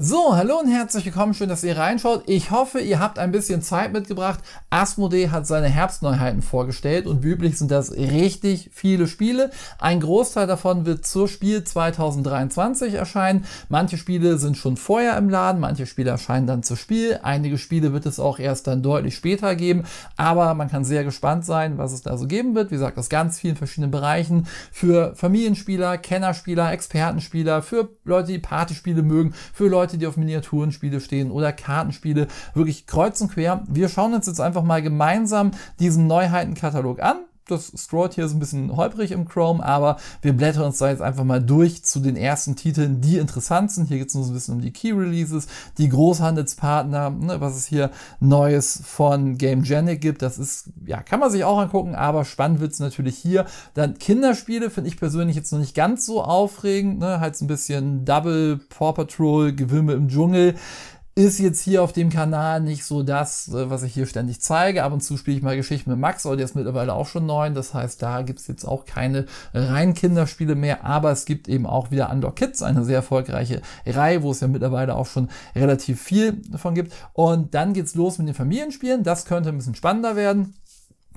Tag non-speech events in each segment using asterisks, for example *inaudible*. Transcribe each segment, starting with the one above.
So, hallo und herzlich willkommen, schön, dass ihr reinschaut. Ich hoffe, ihr habt ein bisschen Zeit mitgebracht. Asmodee hat seine Herbstneuheiten vorgestellt und wie üblich sind das richtig viele Spiele. Ein Großteil davon wird zur Spiel 2023 erscheinen. Manche Spiele sind schon vorher im Laden, manche Spiele erscheinen dann zur Spiel. Einige Spiele wird es auch erst dann deutlich später geben, aber man kann sehr gespannt sein, was es da so geben wird. Wie gesagt, aus ganz vielen verschiedenen Bereichen für Familienspieler, Kennerspieler, Expertenspieler, für Leute, die Partyspiele mögen, für Leute, Leute, die auf Miniaturenspiele stehen oder Kartenspiele, wirklich kreuz und quer. Wir schauen uns jetzt einfach mal gemeinsam diesen Neuheitenkatalog an das scrollt hier so ein bisschen holprig im Chrome, aber wir blättern uns da jetzt einfach mal durch zu den ersten Titeln, die interessant sind. Hier geht es nur so ein bisschen um die Key Releases, die Großhandelspartner, ne, was es hier Neues von GameGenic gibt. Das ist, ja, kann man sich auch angucken, aber spannend wird es natürlich hier. Dann Kinderspiele finde ich persönlich jetzt noch nicht ganz so aufregend, ne, halt so ein bisschen Double, Paw Patrol, Gewimmel im Dschungel. Ist jetzt hier auf dem Kanal nicht so das, äh, was ich hier ständig zeige. Ab und zu spiele ich mal Geschichten mit Max, aber der ist mittlerweile auch schon neun. Das heißt, da gibt's jetzt auch keine reinen Kinderspiele mehr. Aber es gibt eben auch wieder Andor Kids, eine sehr erfolgreiche Reihe, wo es ja mittlerweile auch schon relativ viel davon gibt. Und dann geht's los mit den Familienspielen. Das könnte ein bisschen spannender werden.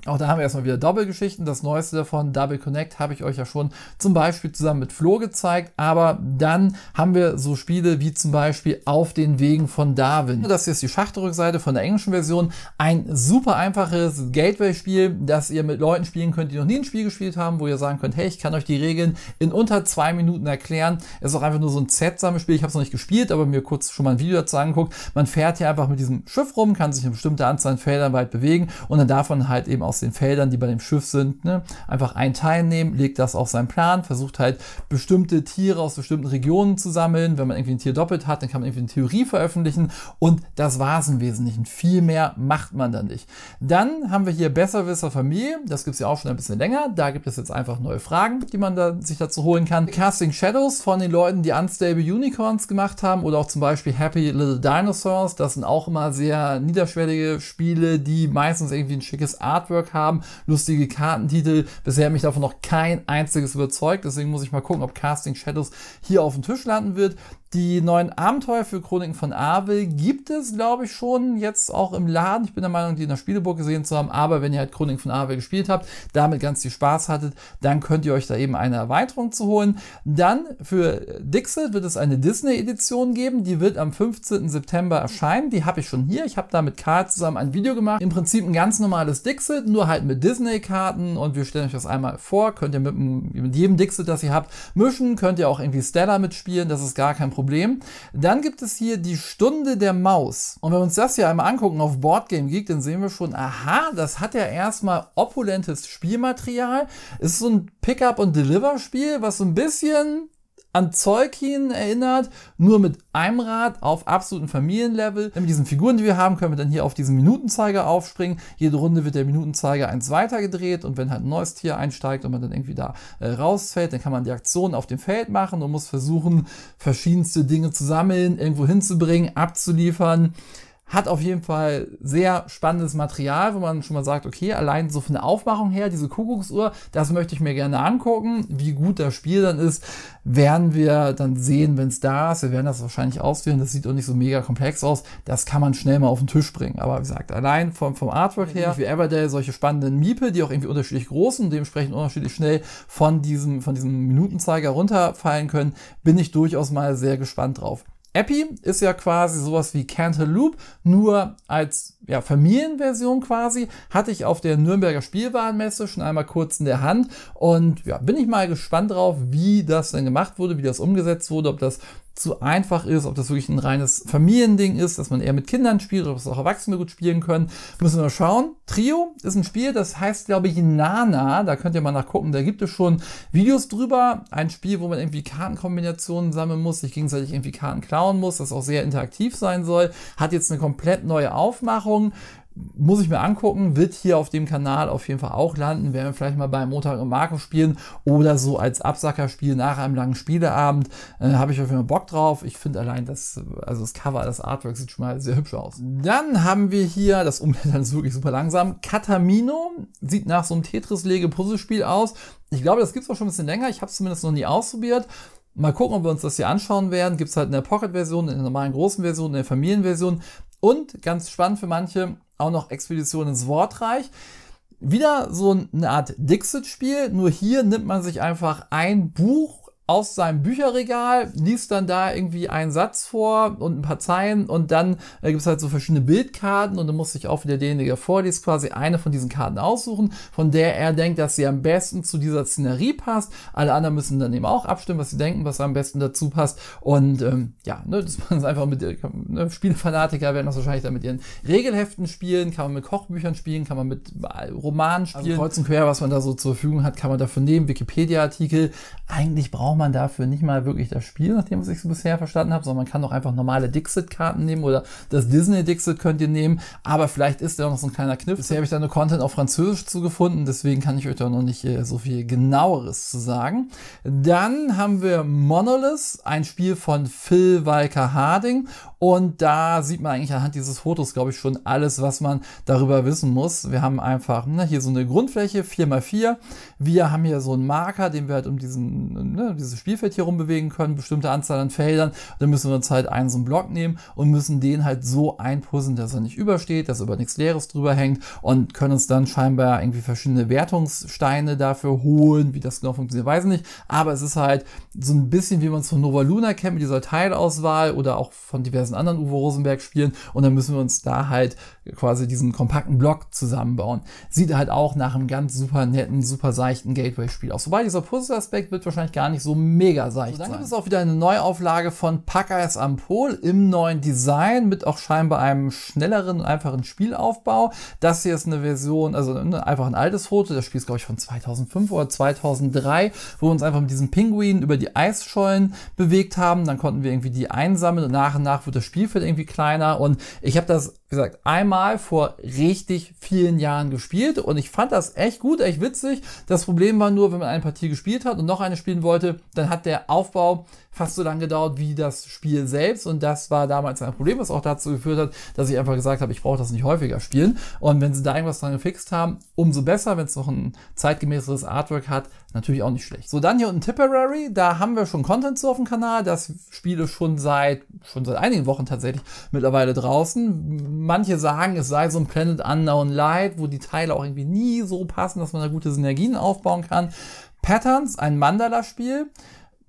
Auch da haben wir erstmal wieder Doppelgeschichten. Das neueste davon, Double Connect, habe ich euch ja schon zum Beispiel zusammen mit Flo gezeigt. Aber dann haben wir so Spiele wie zum Beispiel Auf den Wegen von Darwin. Also das hier ist die Schachtelrückseite von der englischen Version. Ein super einfaches Gateway-Spiel, das ihr mit Leuten spielen könnt, die noch nie ein Spiel gespielt haben, wo ihr sagen könnt, hey, ich kann euch die Regeln in unter zwei Minuten erklären. Es ist auch einfach nur so ein Z-Sammelspiel. Ich habe es noch nicht gespielt, aber mir kurz schon mal ein Video dazu angeguckt. Man fährt hier einfach mit diesem Schiff rum, kann sich eine bestimmte Anzahl an Feldern weit bewegen und dann davon halt eben auch aus den Feldern, die bei dem Schiff sind, ne? einfach ein Teil nehmen, legt das auf seinen Plan, versucht halt bestimmte Tiere aus bestimmten Regionen zu sammeln. Wenn man irgendwie ein Tier doppelt hat, dann kann man irgendwie eine Theorie veröffentlichen und das war es im Wesentlichen. Viel mehr macht man dann nicht. Dann haben wir hier Besserwisser Familie, das gibt es ja auch schon ein bisschen länger. Da gibt es jetzt einfach neue Fragen, die man da, sich dazu holen kann. Casting Shadows von den Leuten, die Unstable Unicorns gemacht haben oder auch zum Beispiel Happy Little Dinosaurs, das sind auch immer sehr niederschwellige Spiele, die meistens irgendwie ein schickes Artwork Erfolg haben, lustige Kartentitel. Bisher hat mich davon noch kein einziges überzeugt. Deswegen muss ich mal gucken, ob Casting Shadows hier auf dem Tisch landen wird. Die neuen Abenteuer für Chroniken von Arvel gibt es, glaube ich, schon jetzt auch im Laden. Ich bin der Meinung, die in der Spieleburg gesehen zu haben. Aber wenn ihr halt Chroniken von Arvel gespielt habt, damit ganz viel Spaß hattet, dann könnt ihr euch da eben eine Erweiterung zu holen. Dann für Dixit wird es eine Disney-Edition geben. Die wird am 15. September erscheinen. Die habe ich schon hier. Ich habe da mit Karl zusammen ein Video gemacht. Im Prinzip ein ganz normales Dixit, nur halt mit Disney-Karten und wir stellen euch das einmal vor. Könnt ihr mit, mit jedem Dixit, das ihr habt, mischen. Könnt ihr auch irgendwie Stellar mitspielen. Das ist gar kein Problem. Dann gibt es hier die Stunde der Maus. Und wenn wir uns das hier einmal angucken auf Boardgame Geek, dann sehen wir schon, aha, das hat ja erstmal opulentes Spielmaterial. Es ist so ein Pickup- und Deliver-Spiel, was so ein bisschen an Tolkien erinnert, nur mit einem Rad auf absolutem Familienlevel. Mit diesen Figuren, die wir haben, können wir dann hier auf diesen Minutenzeiger aufspringen. Jede Runde wird der Minutenzeiger eins weiter gedreht und wenn halt ein neues Tier einsteigt und man dann irgendwie da äh, rausfällt, dann kann man die Aktion auf dem Feld machen und muss versuchen, verschiedenste Dinge zu sammeln, irgendwo hinzubringen, abzuliefern. Hat auf jeden Fall sehr spannendes Material, wo man schon mal sagt, okay, allein so von der Aufmachung her, diese Kuckucksuhr, das möchte ich mir gerne angucken. Wie gut das Spiel dann ist, werden wir dann sehen, wenn es da ist. Wir werden das wahrscheinlich ausführen. Das sieht auch nicht so mega komplex aus. Das kann man schnell mal auf den Tisch bringen. Aber wie gesagt, allein vom, vom Artwork her, wie Everdale, solche spannenden Miepe, die auch irgendwie unterschiedlich groß und dementsprechend unterschiedlich schnell von diesem, von diesem Minutenzeiger runterfallen können, bin ich durchaus mal sehr gespannt drauf. Epi ist ja quasi sowas wie Cantaloupe, nur als ja, Familienversion quasi. Hatte ich auf der Nürnberger Spielwarenmesse schon einmal kurz in der Hand. Und ja, bin ich mal gespannt drauf, wie das denn gemacht wurde, wie das umgesetzt wurde, ob das zu einfach ist, ob das wirklich ein reines Familiending ist, dass man eher mit Kindern spielt, ob es auch Erwachsene gut spielen können, müssen wir schauen. Trio ist ein Spiel, das heißt, glaube ich, Nana, da könnt ihr mal nachgucken, da gibt es schon Videos drüber, ein Spiel, wo man irgendwie Kartenkombinationen sammeln muss, sich gegenseitig irgendwie Karten klauen muss, das auch sehr interaktiv sein soll, hat jetzt eine komplett neue Aufmachung, muss ich mir angucken, wird hier auf dem Kanal auf jeden Fall auch landen, werden wir vielleicht mal bei Montag im Marco spielen oder so als Absackerspiel nach einem langen Spieleabend, äh, habe ich auf jeden Fall Bock drauf. Ich finde allein das, also das Cover, das Artwork sieht schon mal sehr hübsch aus. Dann haben wir hier, das Umblättern ist wirklich super langsam, Katamino, sieht nach so einem Tetris-Lege-Puzzlespiel aus. Ich glaube, das gibt es auch schon ein bisschen länger, ich habe es zumindest noch nie ausprobiert. Mal gucken, ob wir uns das hier anschauen werden. Gibt es halt in der Pocket-Version, in der normalen großen Version, in der Familienversion. Und ganz spannend für manche, auch noch Expedition ins Wortreich. Wieder so eine Art Dixit-Spiel, nur hier nimmt man sich einfach ein Buch aus seinem Bücherregal, liest dann da irgendwie einen Satz vor und ein paar Zeilen und dann äh, gibt es halt so verschiedene Bildkarten und dann muss sich auch wieder derjenige, der vorliest, quasi eine von diesen Karten aussuchen, von der er denkt, dass sie am besten zu dieser Szenerie passt. Alle anderen müssen dann eben auch abstimmen, was sie denken, was am besten dazu passt. Und ähm, ja, ne, das *laughs* man einfach mit äh, ne, Spielefanatiker werden das wahrscheinlich dann mit ihren Regelheften spielen, kann man mit Kochbüchern spielen, kann man mit äh, Romanen also spielen. Also kreuz und quer, was man da so zur Verfügung hat, kann man dafür nehmen, Wikipedia-Artikel. Eigentlich braucht braucht man dafür nicht mal wirklich das Spiel, nachdem was ich so bisher verstanden habe, sondern man kann auch einfach normale Dixit-Karten nehmen oder das Disney-Dixit könnt ihr nehmen, aber vielleicht ist da noch so ein kleiner Kniff. Bisher habe ich da nur Content auf Französisch zugefunden, deswegen kann ich euch da noch nicht äh, so viel genaueres zu sagen. Dann haben wir Monolith, ein Spiel von Phil Walker Harding und da sieht man eigentlich anhand dieses Fotos, glaube ich, schon alles, was man darüber wissen muss. Wir haben einfach ne, hier so eine Grundfläche, 4x4. Wir haben hier so einen Marker, den wir halt um diesen, ne, dieses Spielfeld hier rumbewegen können, bestimmte Anzahl an Feldern. Dann müssen wir uns halt einen so einen Block nehmen und müssen den halt so einpuzzeln, dass er nicht übersteht, dass über nichts Leeres drüber hängt und können uns dann scheinbar irgendwie verschiedene Wertungssteine dafür holen, wie das genau funktioniert, weiß ich nicht. Aber es ist halt so ein bisschen, wie man es von Nova Luna kennt, mit dieser Teilauswahl oder auch von diversen anderen Uwe Rosenberg spielen und dann müssen wir uns da halt quasi diesen kompakten Block zusammenbauen. Sieht halt auch nach einem ganz super netten, super seichten Gateway-Spiel aus. Wobei dieser Puzzle-Aspekt wird wahrscheinlich gar nicht so so mega seicht so, dann gibt es auch wieder eine Neuauflage von Packeis am Pol im neuen Design mit auch scheinbar einem schnelleren und einfachen Spielaufbau. Das hier ist eine Version, also ne, einfach ein altes Foto. Das Spiel ist, glaube ich, von 2005 oder 2003, wo wir uns einfach mit diesem Pinguin über die Eisschollen bewegt haben. Dann konnten wir irgendwie die einsammeln und nach und nach wird das Spielfeld irgendwie kleiner. Und ich habe das gesagt, einmal vor richtig vielen Jahren gespielt und ich fand das echt gut, echt witzig. Das Problem war nur, wenn man eine Partie gespielt hat und noch eine spielen wollte, dann hat der Aufbau fast so lange gedauert wie das Spiel selbst. Und das war damals ein Problem, was auch dazu geführt hat, dass ich einfach gesagt habe, ich brauche das nicht häufiger spielen. Und wenn sie da irgendwas dran gefixt haben, umso besser, wenn es noch ein zeitgemäßeres Artwork hat, natürlich auch nicht schlecht. So, dann hier unten Tipperary, da haben wir schon Content zu auf dem Kanal. Das Spiel ist schon seit, schon seit einigen Wochen tatsächlich mittlerweile draußen. Manche sagen, es sei so ein Planet Unknown Light, wo die Teile auch irgendwie nie so passen, dass man da gute Synergien aufbauen kann. Patterns, ein Mandala-Spiel.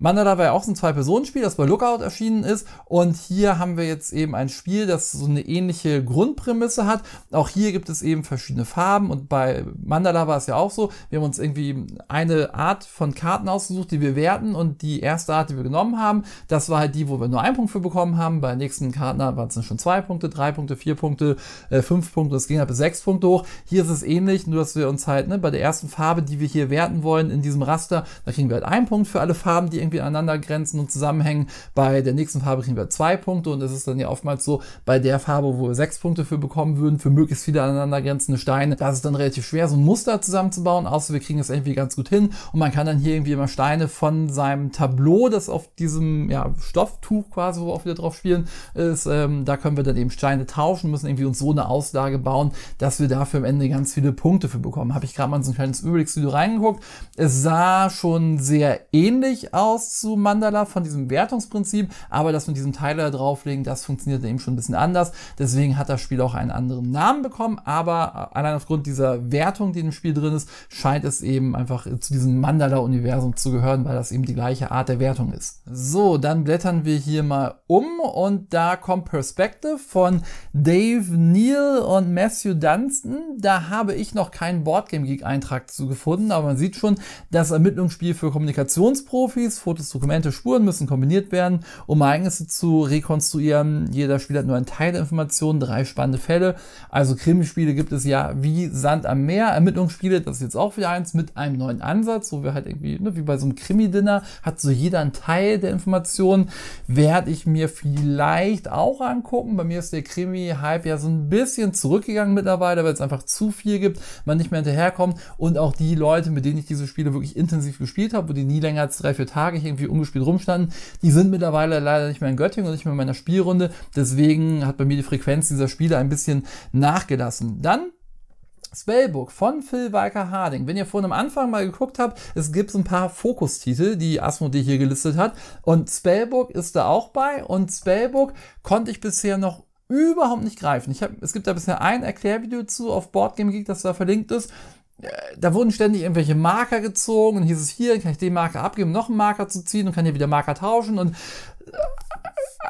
Mandala war ja auch so ein Zwei-Personen-Spiel, das bei Lookout erschienen ist. Und hier haben wir jetzt eben ein Spiel, das so eine ähnliche Grundprämisse hat. Auch hier gibt es eben verschiedene Farben. Und bei Mandala war es ja auch so. Wir haben uns irgendwie eine Art von Karten ausgesucht, die wir werten. Und die erste Art, die wir genommen haben, das war halt die, wo wir nur einen Punkt für bekommen haben. Bei der nächsten Karten waren es dann schon zwei Punkte, drei Punkte, vier Punkte, äh, fünf Punkte. Es ging halt bis sechs Punkte hoch. Hier ist es ähnlich, nur dass wir uns halt ne, bei der ersten Farbe, die wir hier werten wollen, in diesem Raster, da kriegen wir halt einen Punkt für alle Farben, die irgendwie irgendwie aneinander grenzen und zusammenhängen. Bei der nächsten Farbe kriegen wir zwei Punkte und es ist dann ja oftmals so, bei der Farbe, wo wir sechs Punkte für bekommen würden, für möglichst viele aneinander grenzende Steine, das ist dann relativ schwer, so ein Muster zusammenzubauen, außer wir kriegen es irgendwie ganz gut hin und man kann dann hier irgendwie immer Steine von seinem Tableau, das auf diesem ja, Stofftuch quasi, wo wir auch wieder drauf spielen, ist, ähm, da können wir dann eben Steine tauschen, müssen irgendwie uns so eine Auslage bauen, dass wir dafür am Ende ganz viele Punkte für bekommen. Habe ich gerade mal so ein kleines Überblicksvideo reingeguckt. Es sah schon sehr ähnlich aus, raus zu Mandala von diesem Wertungsprinzip, aber das mit diesem Teiler drauflegen, das funktioniert eben schon ein bisschen anders. Deswegen hat das Spiel auch einen anderen Namen bekommen, aber äh, allein aufgrund dieser Wertung, die im Spiel drin ist, scheint es eben einfach zu diesem Mandala-Universum zu gehören, weil das eben die gleiche Art der Wertung ist. So, dann blättern wir hier mal um und da kommt Perspective von Dave Neal und Matthew Dunstan. Da habe ich noch keinen Boardgame Geek Eintrag zu gefunden, aber man sieht schon, das Ermittlungsspiel für Kommunikationsprofis Fotos, Dokumente, Spuren müssen kombiniert werden, um Ereignisse zu rekonstruieren. Jeder Spieler hat nur einen Teil der Informationen, drei spannende Fälle. Also Krimispiele gibt es ja wie Sand am Meer. Ermittlungsspiele, das ist jetzt auch wieder eins mit einem neuen Ansatz, wo wir halt irgendwie, ne, wie bei so einem Krimi-Dinner, hat so jeder einen Teil der Informationen. Werde ich mir vielleicht auch angucken. Bei mir ist der Krimi-Hype ja so ein bisschen zurückgegangen mittlerweile, weil es einfach zu viel gibt, man nicht mehr hinterherkommt und auch die Leute, mit denen ich diese Spiele wirklich intensiv gespielt habe, wo die nie länger als drei, vier Tage ich irgendwie ungespielt rumstanden. Die sind mittlerweile leider nicht mehr in Göttingen und nicht mehr in meiner Spielrunde. Deswegen hat bei mir die Frequenz dieser Spiele ein bisschen nachgelassen. Dann Spellbook von Phil Walker Harding. Wenn ihr vorhin am Anfang mal geguckt habt, es gibt ein paar Fokustitel, die Asmodee hier gelistet hat. Und Spellbook ist da auch bei. Und Spellbook konnte ich bisher noch überhaupt nicht greifen. Ich hab, es gibt da bisher ein Erklärvideo zu auf Boardgame Geek, das da verlinkt ist. Äh, da wurden ständig irgendwelche Marker gezogen und hieß es hier, kann ich den Marker abgeben, noch einen Marker zu ziehen und kann hier wieder Marker tauschen und äh,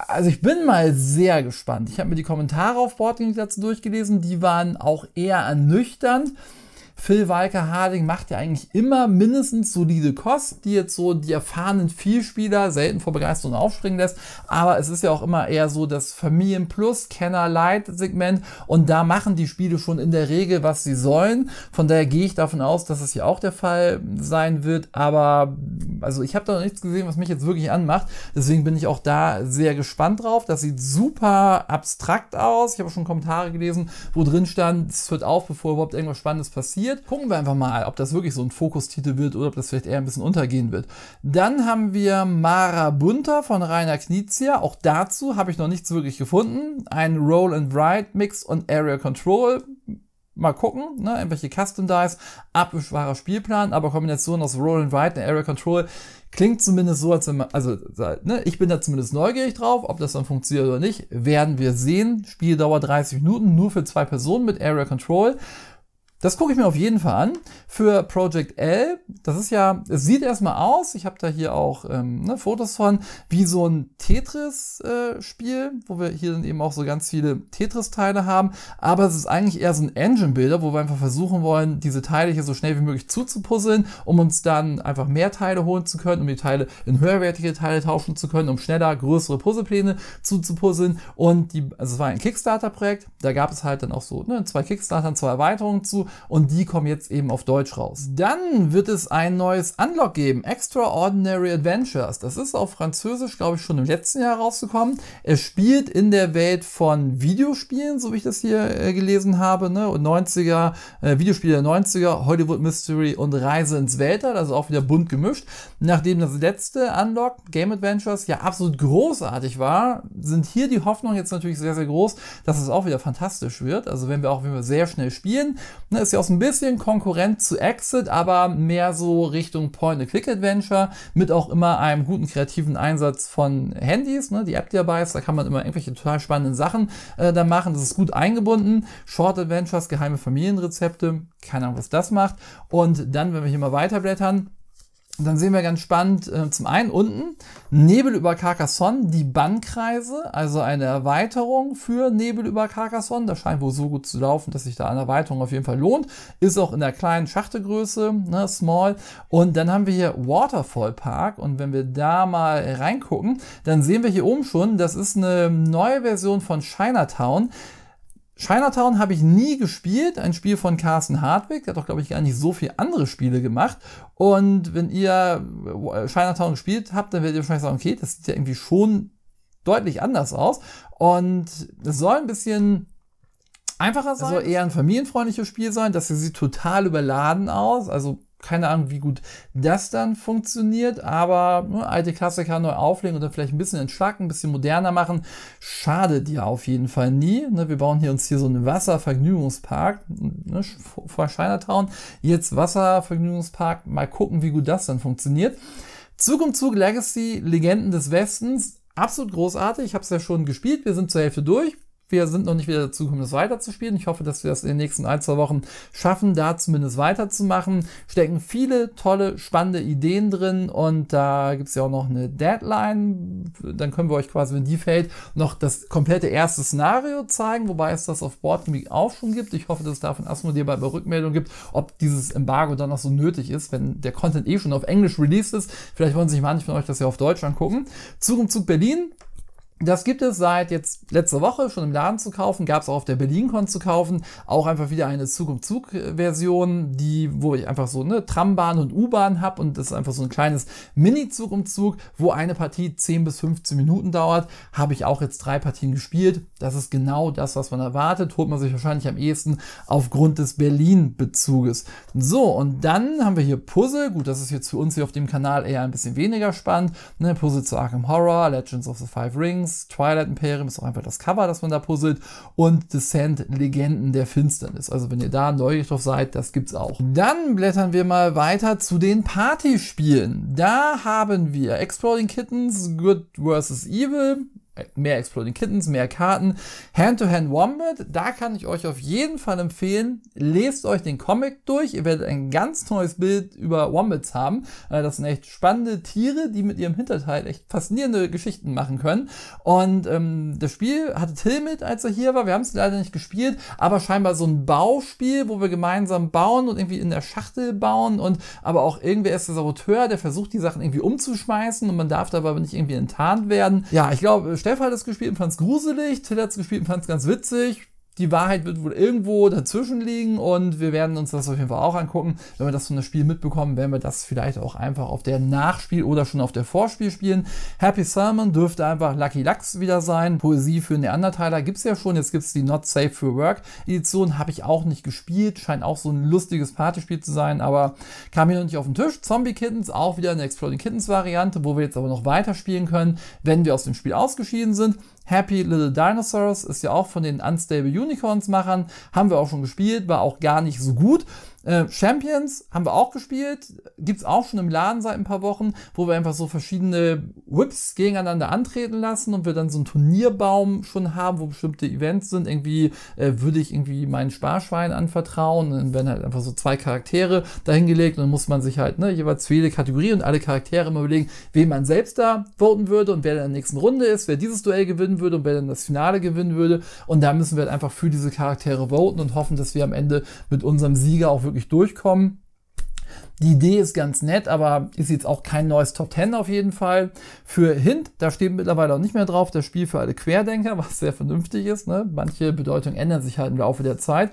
also ich bin mal sehr gespannt. Ich habe mir die Kommentare auf Boardgame dazu durchgelesen, die waren auch eher ernüchternd. Phil Walker Harding macht ja eigentlich immer mindestens solide Kost, die jetzt so die erfahrenen Vielspieler selten vor Begeisterung aufspringen lässt. Aber es ist ja auch immer eher so das Familien Plus Kenner Light Segment und da machen die Spiele schon in der Regel, was sie sollen. Von daher gehe ich davon aus, dass es hier auch der Fall sein wird. Aber also ich habe da noch nichts gesehen, was mich jetzt wirklich anmacht. Deswegen bin ich auch da sehr gespannt drauf. Das sieht super abstrakt aus. Ich habe schon Kommentare gelesen, wo drin stand, es hört auf, bevor überhaupt irgendwas Spannendes passiert interessiert, gucken wir einfach mal, ob das wirklich so ein Fokustitel wird oder ob das vielleicht eher ein bisschen untergehen wird. Dann haben wir Mara Bunter von Rainer Knizia. Auch dazu habe ich noch nichts wirklich gefunden. Ein Roll and Ride Mix und Area Control. Mal gucken, ne? irgendwelche Custom Dice, abwischbarer Spielplan, aber Kombination aus Roll and Ride und Area Control klingt zumindest so, als wenn man, also ne? ich bin da zumindest neugierig drauf, ob das dann funktioniert oder nicht, werden wir sehen. Spiel dauert 30 Minuten, nur für zwei Personen mit Area Control. Das gucke ich mir auf jeden Fall an. Für Project L, das ist ja, es sieht erstmal aus, ich habe da hier auch ähm, ne, Fotos von, wie so ein Tetris-Spiel, äh, wo wir hier dann eben auch so ganz viele Tetris-Teile haben. Aber es ist eigentlich eher so ein Engine-Builder, wo wir einfach versuchen wollen, diese Teile hier so schnell wie möglich zuzupuzzeln, um uns dann einfach mehr Teile holen zu können, um die Teile in höherwertige Teile tauschen zu können, um schneller größere Puzzlepläne zuzupuzzeln. Und die, also es war ein Kickstarter-Projekt, da gab es halt dann auch so ne, zwei Kickstarter, zwei Erweiterungen zu und die kommen jetzt eben auf Deutsch raus. Dann wird es ein neues Unlock geben, Extraordinary Adventures. Das ist auf Französisch, glaube ich, schon im letzten Jahr rausgekommen. Es spielt in der Welt von Videospielen, so wie ich das hier äh, gelesen habe, ne? 90er, äh, Videospiele der 90er, Hollywood Mystery und Reise ins Weltall, also auch wieder bunt gemischt. Nachdem das letzte Unlock, Game Adventures, ja absolut großartig war, sind hier die Hoffnungen jetzt natürlich sehr, sehr groß, dass es auch wieder fantastisch wird. Also wenn wir auch wenn wir sehr schnell spielen, ne? ist ja auch so ein bisschen Konkurrent zu Exit, aber mehr so Richtung Point-and-Click-Adventure mit auch immer einem guten kreativen Einsatz von Handys, ne, die App, die dabei ist. Da kann man immer irgendwelche total spannenden Sachen äh, da machen. Das ist gut eingebunden. Short Adventures, geheime Familienrezepte. Keine Ahnung, was das macht. Und dann, wenn wir hier mal weiterblättern, und dann sehen wir ganz spannend äh, zum einen unten Nebel über Carcassonne, die Bannkreise, also eine Erweiterung für Nebel über Carcassonne. Das scheint wohl so gut zu laufen, dass sich da eine Erweiterung auf jeden Fall lohnt. Ist auch in der kleinen Schachtelgröße, ne, small. Und dann haben wir hier Waterfall Park. Und wenn wir da mal reingucken, dann sehen wir hier oben schon, das ist eine neue Version von Chinatown. Chinatown habe ich nie gespielt, ein Spiel von Carsten Hartwig, der hat doch, glaube ich, gar nicht so viele andere Spiele gemacht. Und wenn ihr äh, Chinatown gespielt habt, dann werdet ihr wahrscheinlich sagen, okay, das sieht ja irgendwie schon deutlich anders aus. Und es soll ein bisschen einfacher also sein. Es soll eher ein familienfreundliches Spiel sein. Das sieht total überladen aus. Also keine Ahnung, wie gut das dann funktioniert, aber ne, alte Klassiker neu auflegen oder vielleicht ein bisschen entschlacken, ein bisschen moderner machen, schadet ja auf jeden Fall nie. Ne, wir bauen hier uns hier so einen Wasservergnügungspark, ne, vor Chinatown, jetzt Wasservergnügungspark, mal gucken, wie gut das dann funktioniert. Zug um Zug Legacy, Legenden des Westens, absolut großartig, ich habe es ja schon gespielt, wir sind zur Hälfte durch, wir sind noch nicht wieder dazu gekommen, das weiterzuspielen. Ich hoffe, dass wir das in den nächsten ein, zwei Wochen schaffen, da zumindest weiterzumachen. Stecken viele tolle, spannende Ideen drin und da gibt es ja auch noch eine Deadline. Dann können wir euch quasi, wenn die fällt, noch das komplette erste Szenario zeigen, wobei es das auf Boardgeek auch schon gibt. Ich hoffe, dass es da von Asmodee bei Rückmeldung gibt, ob dieses Embargo dann noch so nötig ist, wenn der Content eh schon auf Englisch released ist. Vielleicht wollen sich manche von euch das ja auf Deutsch angucken. Zug um Zug Berlin das gibt es seit jetzt letzter Woche schon im Laden zu kaufen, gab es auch auf der BerlinCon zu kaufen, auch einfach wieder eine Zug um Zug Version, die wo ich einfach so eine Trambahn und U-Bahn habe und das ist einfach so ein kleines Mini Zug um Zug, wo eine Partie 10 bis 15 Minuten dauert, habe ich auch jetzt drei Partien gespielt. Das ist genau das, was man erwartet, holt man sich wahrscheinlich am ehesten aufgrund des Berlin Bezuges. So, und dann haben wir hier Puzzle, gut, das ist jetzt für uns hier auf dem Kanal eher ein bisschen weniger spannend, ne? Puzzle zu Arkham Horror, Legends of the Five Rings das Twilight Imperium ist auch einfach das Cover, das man da puzzelt. Und Descent Legenden der Finsternis. Also wenn ihr da neugierig drauf seid, das gibt's auch. Dann blättern wir mal weiter zu den Partyspielen. Da haben wir Exploding Kittens, Good vs. Evil, mehr Exploding Kittens, mehr Karten. Hand-to-Hand Wombat, da kann ich euch auf jeden Fall empfehlen, lest euch den Comic durch. Ihr werdet ein ganz neues Bild über Wombats haben. Äh, das sind echt spannende Tiere, die mit ihrem Hinterteil echt faszinierende Geschichten machen können. Und ähm, das Spiel hatte Till mit, als er hier war. Wir haben es leider nicht gespielt, aber scheinbar so ein Bauspiel, wo wir gemeinsam bauen und irgendwie in der Schachtel bauen und aber auch irgendwer ist der Saboteur, der versucht, die Sachen irgendwie umzuschmeißen und man darf dabei nicht irgendwie enttarnt werden. Ja, ich glaube, Steff hat es gespielt und fand es gruselig, Till hat es gespielt und fand es ganz witzig, die Wahrheit wird wohl irgendwo dazwischen liegen und wir werden uns das auf jeden Fall auch angucken. Wenn wir das von das Spiel mitbekommen, werden wir das vielleicht auch einfach auf der Nachspiel oder schon auf der Vorspiel spielen. Happy Salmon dürfte einfach Lucky Lux wieder sein. Poesie für Neandertaler gibt's ja schon. Jetzt gibt's die Not Safe for Work Edition. Habe ich auch nicht gespielt. Scheint auch so ein lustiges Partyspiel zu sein, aber kam hier noch nicht auf den Tisch. Zombie Kittens, auch wieder eine Exploding Kittens Variante, wo wir jetzt aber noch weiter spielen können, wenn wir aus dem Spiel ausgeschieden sind. Happy Little Dinosaurs ist ja auch von den Unstable Unicorns Machern, haben wir auch schon gespielt, war auch gar nicht so gut. Äh, Champions haben wir auch gespielt, gibt es auch schon im Laden seit ein paar Wochen, wo wir einfach so verschiedene Whips gegeneinander antreten lassen und wir dann so einen Turnierbaum schon haben, wo bestimmte Events sind. Irgendwie äh, würde ich irgendwie meinen Sparschwein anvertrauen, und dann werden halt einfach so zwei Charaktere dahingelegt und dann muss man sich halt ne, jeweils jede Kategorie und alle Charaktere immer überlegen, wen man selbst da voten würde und wer dann in der nächsten Runde ist, wer dieses Duell gewinnen würde und wer dann das Finale gewinnen würde. Und da müssen wir halt einfach für diese Charaktere voten und hoffen, dass wir am Ende mit unserem Sieger auch wirklich wirklich durchkommen. Die Idee ist ganz nett, aber ist jetzt auch kein neues Top 10 auf jeden Fall. Für Hint, da steht mittlerweile auch nicht mehr drauf, das Spiel für alle Querdenker, was sehr vernünftig ist. Ne? Manche Bedeutungen ändern sich halt im Laufe der Zeit.